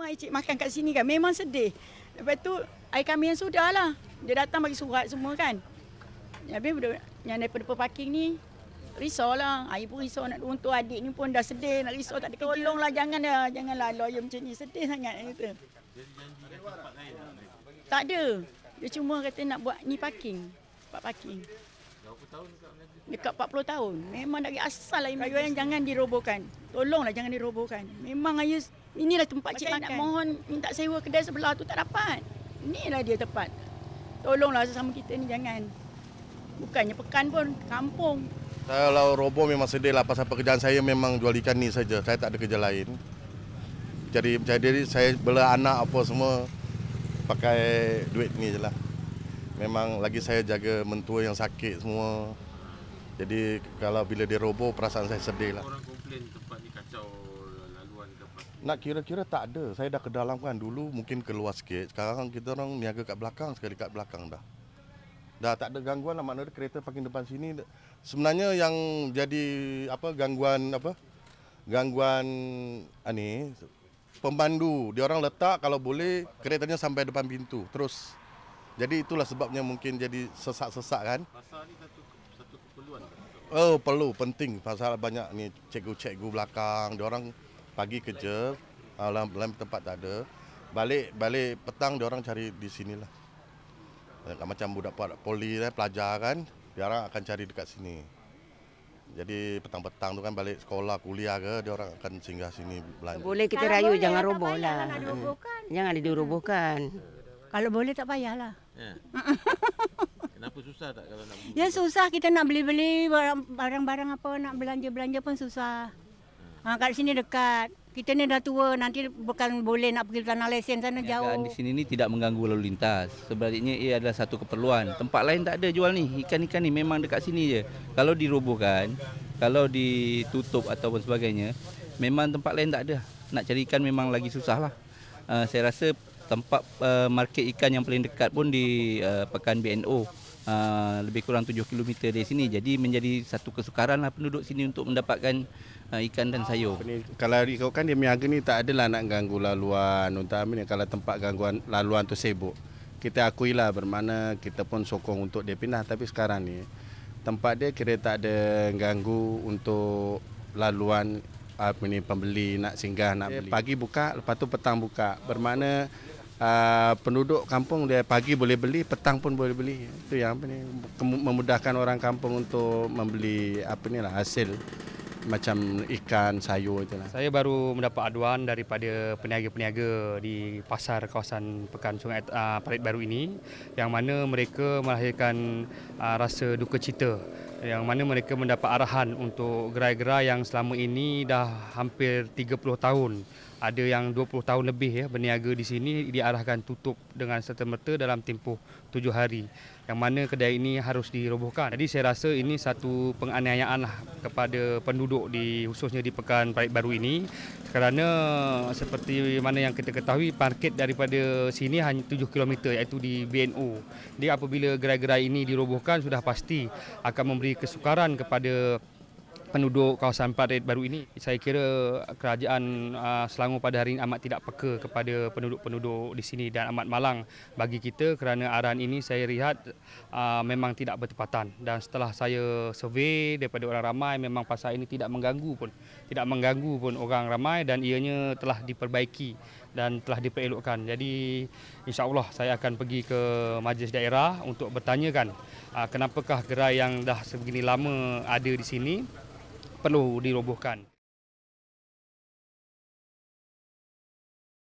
lima Encik makan kat sini kan Memang sedih Lepas tu air kami yang sudah lah Dia datang bagi surat semua kan ya, Habis yang daripada perparking ni Risau lah Air pun risau nak untuk adik ni pun dah sedih Nak risau tak ada Tolong jangan lah eh, Jangan lah lawyer macam ni Sedih sangat kata. Dia kata Tak ada Dia cuma kata nak buat ni parking Tempat parking Berapa tahun dekat Melaka? 40 tahun. Memang dari asal lah Kayu yang jangan dirobohkan. Tolonglah jangan dirobohkan. Memang ayah, inilah tempat Macam cik kan? nak mohon minta sewa kedai sebelah tu tak dapat. Inilah dia tempat. Tolonglah sesama kita ni jangan. Bukannya pekan pun, kampung. Kalau roboh memang sedih lah pasal pekerjaan saya memang jual ikan ni saja. Saya tak ada kerja lain. Jadi, jadi saya bela anak apa semua pakai duit ni je lah memang lagi saya jaga mentua yang sakit semua. Jadi kalau bila dia robo perasaan saya sedih lah. Orang komplain tempat ni kacau laluan ke apa? Nak kira-kira tak ada. Saya dah ke dalam kan dulu mungkin keluar sikit. Sekarang kan kita orang niaga kat belakang sekali kat belakang dah. Dah tak ada gangguan lah maknanya kereta parking depan sini. Sebenarnya yang jadi apa gangguan apa? Gangguan ah, pemandu dia orang letak kalau boleh keretanya sampai depan pintu terus. Jadi itulah sebabnya mungkin jadi sesak-sesak kan. Pasar ni satu satu keperluan. Oh, perlu, penting. Pasal banyak ni cikgu-cikgu belakang, dia orang pagi kerja, alam lain tempat tak ada. Balik balik petang dia orang cari di sinilah. Eh, lah macam budak budak poli eh, pelajar kan, dia orang akan cari dekat sini. Jadi petang-petang tu kan balik sekolah, kuliah ke, dia orang akan singgah sini belanja. Boleh kita rayu, jangan roboh hmm. Jangan dirobohkan. Kalau boleh tak payahlah. Ya. Kenapa susah tak kalau nak beli? Ya susah kita nak beli-beli barang-barang apa nak belanja-belanja pun susah. Ha. ha kat sini dekat. Kita ni dah tua nanti bukan boleh nak pergi tanah lesen sana ya, jauh. Di sini ni tidak mengganggu lalu lintas. Sebaliknya ia adalah satu keperluan. Tempat lain tak ada jual ni. Ikan-ikan ni memang dekat sini je. Kalau dirubuhkan, kalau ditutup ataupun sebagainya, memang tempat lain tak ada. Nak cari ikan memang lagi susah lah. Uh, ha, saya rasa tempat uh, market ikan yang paling dekat pun di uh, Pekan BNO. Uh, eh, lebih kurang 7 km dari sini jadi menjadi satu kesukaran lah penduduk sini untuk mendapatkan uh, ikan dan sayur. Kalau dikaukan dia meniaga ni tak adalah nak ganggu laluan untuk amin kalau tempat gangguan laluan tu sibuk. Kita akui lah bermana kita pun sokong untuk dia pindah tapi sekarang ni tempat dia kira tak ada ganggu untuk laluan apa ni pembeli nak singgah nak beli. Pagi buka lepas tu petang buka. Bermana Ah, penduduk kampung dia pagi boleh beli, petang pun boleh beli. Itu yang apa ni memudahkan orang kampung untuk membeli apa ni lah hasil macam ikan, sayur itu lah. Saya baru mendapat aduan daripada peniaga-peniaga di pasar kawasan Pekan Sungai uh, Parit Baru ini yang mana mereka melahirkan uh, rasa duka cita yang mana mereka mendapat arahan untuk gerai-gerai yang selama ini dah hampir 30 tahun ada yang 20 tahun lebih ya berniaga di sini diarahkan tutup dengan serta merta dalam tempoh 7 hari yang mana kedai ini harus dirobohkan. Jadi saya rasa ini satu penganiayaan lah kepada penduduk di khususnya di Pekan Parit Baru ini kerana seperti mana yang kita ketahui parkit daripada sini hanya 7 km iaitu di BNO. Jadi apabila gerai-gerai ini dirobohkan sudah pasti akan memberi kesukaran kepada penduduk kawasan parit baru ini. Saya kira kerajaan ah, Selangor pada hari ini amat tidak peka kepada penduduk-penduduk di sini dan amat malang bagi kita kerana arahan ini saya lihat ah, memang tidak bertepatan dan setelah saya survey daripada orang ramai memang pasal ini tidak mengganggu pun. Tidak mengganggu pun orang ramai dan ianya telah diperbaiki dan telah diperelokkan. Jadi insyaAllah saya akan pergi ke majlis daerah untuk bertanyakan ah, kenapakah gerai yang dah sebegini lama ada di sini perlu dirobohkan.